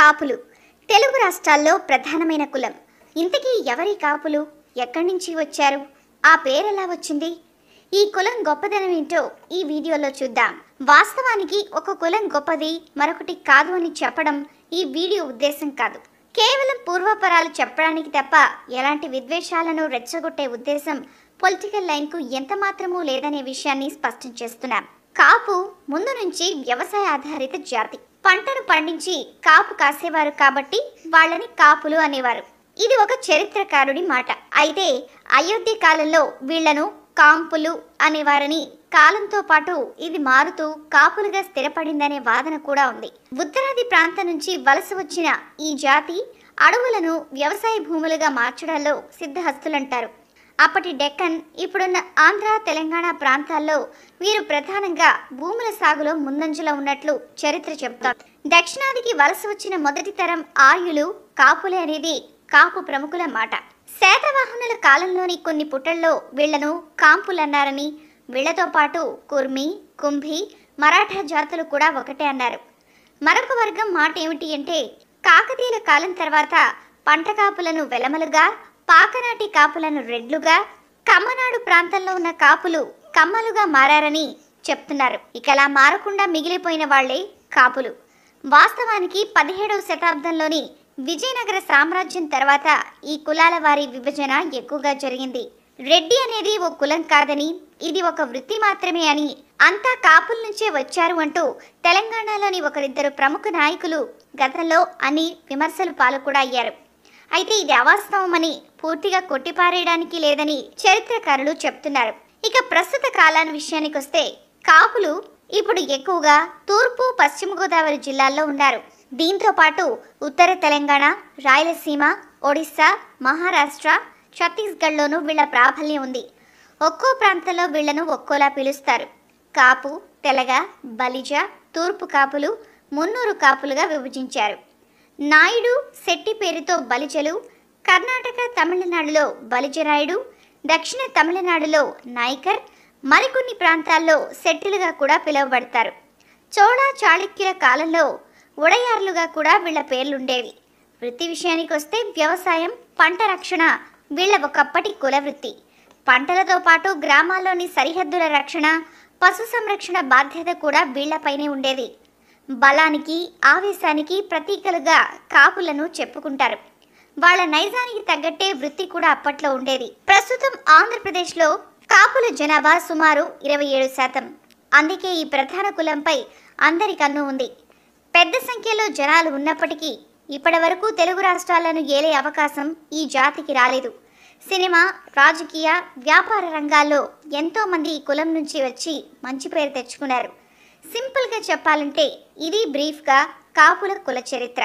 కాపులు తెలుగు రాష్ట్రాల్లో ప్రధానమైన కులం ఇంతకీ ఎవరి కాపులు ఎక్కడి నుంచి వచ్చారు ఆ పేరు ఎలా వచ్చింది ఈ కులం గొప్పదనం ఏంటో ఈ వీడియోలో చూద్దాం వాస్తవానికి ఒక కులం గొప్పది మరొకటి కాదు అని చెప్పడం ఈ వీడియో ఉద్దేశం కాదు కేవలం పూర్వపరాలు చెప్పడానికి తప్ప ఎలాంటి విద్వేషాలను రెచ్చగొట్టే ఉద్దేశం పొలిటికల్ లైన్కు ఎంత మాత్రమూ లేదనే విషయాన్ని స్పష్టం చేస్తున్నాం కాపు ముందు నుంచి వ్యవసాయ ఆధారిత జాతి పంటను పండించి కాపు కాసేవారు కాబట్టి వాళ్ళని కాపులు అనేవారు ఇది ఒక చరిత్రకారుడి మాట అయితే అయోధ్య కాలంలో వీళ్లను కాంపులు అనేవారని కాలంతో పాటు ఇది మారుతూ కాపులుగా స్థిరపడిందనే వాదన కూడా ఉంది ఉత్తరాది ప్రాంతం నుంచి వలస వచ్చిన ఈ జాతి అడవులను వ్యవసాయ భూములుగా మార్చడంలో సిద్ధహస్తులంటారు అప్పటి డెక్కన్ ఇప్పుడున్న ఆంధ్ర తెలంగాణ ప్రాంతాల్లో వీరు ప్రధానంగా భూముల సాగులో ముందంజలో ఉన్నట్లు చరిత్ర చెబుతారు దక్షిణాదికి వలస వచ్చిన మొదటి తరం ఆర్యులు కాపులే అనేది కాపు ప్రముఖుల మాట శాతవాహనుల కాలంలోని కొన్ని పుటల్లో వీళ్లను కాంపులన్నారని వీళ్లతో పాటు కుర్మి కుంభి మరాఠా జాతులు కూడా ఒకటే అన్నారు మరొక వర్గం మాట ఏమిటి అంటే కాకతీయుల కాలం తర్వాత పంటకాపులను వెలమలుగా పాకనాటి కాపులను రెడ్లుగా కమ్మనాడు ప్రాంతంలో ఉన్న కాపులు కమ్మలుగా మారని చెప్తున్నారు ఇకలా మారకుండా మిగిలిపోయిన వాళ్లే కాపులు వాస్తవానికి పదిహేడవ శతాబ్దంలోని విజయనగర సామ్రాజ్యం తర్వాత ఈ కులాల వారి విభజన ఎక్కువగా జరిగింది రెడ్డి అనేది ఓ కులం కాదని ఇది ఒక వృత్తి మాత్రమే అని అంతా కాపుల నుంచే వచ్చారు అంటూ తెలంగాణలోని ఒకరిద్దరు ప్రముఖ నాయకులు గతంలో అని విమర్శలు పాలు కూడా అయ్యారు అయితే ఇది అవాస్తవమని పూర్తిగా కొట్టిపారేయడానికి లేదని చరిత్రకారులు చెప్తున్నారు ఇక ప్రస్తుత కాలాన్ని విషయానికి వస్తే కాపులు ఇప్పుడు ఎక్కువగా తూర్పు పశ్చిమ గోదావరి జిల్లాల్లో ఉన్నారు దీంతో పాటు ఉత్తర తెలంగాణ రాయలసీమ ఒడిస్సా మహారాష్ట్ర ఛత్తీస్గఢ్లోనూ వీళ్ల ప్రాబల్యం ఉంది ఒక్కో ప్రాంతంలో వీళ్లను ఒక్కోలా పిలుస్తారు కాపు తెలగ బలిజ తూర్పు కాపులు మున్నూరు కాపులుగా విభజించారు నాయుడు శెట్టి పేరుతో బలిచలు కర్ణాటక తమిళనాడులో బలిజరాయుడు దక్షిణ తమిళనాడులో నాయకర్ మరికొన్ని ప్రాంతాల్లో సెట్టిలుగా కూడా పిలువబడతారు చోళ చాళుక్యుల కాలంలో ఉడయార్లుగా కూడా వీళ్ళ పేర్లుండేవి వృత్తి విషయానికి వస్తే వ్యవసాయం పంట రక్షణ వీళ్ళ ఒకప్పటి కుల వృత్తి పంటలతో పాటు గ్రామాల్లోని సరిహద్దుల రక్షణ పశు సంరక్షణ బాధ్యత కూడా వీళ్లపైనే ఉండేది బలానికి ఆవేశానికి ప్రతీకలుగా కాపులను చెప్పుకుంటారు వాళ్ళ నైజానికి తగ్గట్టే వృత్తి కూడా అప్పట్లో ఉండేది ప్రస్తుతం ఆంధ్రప్రదేశ్లో కాపుల జనాభా సుమారు ఇరవై ఏడు శాతం అందుకే ఈ ప్రధాన కులంపై అందరి కన్ను ఉంది పెద్ద సంఖ్యలో జనాలు ఉన్నప్పటికీ ఇప్పటి వరకు తెలుగు రాష్ట్రాలను ఏలే అవకాశం ఈ జాతికి రాలేదు సినిమా రాజకీయ వ్యాపార రంగాల్లో ఎంతోమంది ఈ కులం నుంచి వచ్చి మంచి పేరు తెచ్చుకున్నారు సింపుల్గా చెప్పాలంటే ఇది బ్రీఫ్గా కాపుల కుల చరిత్ర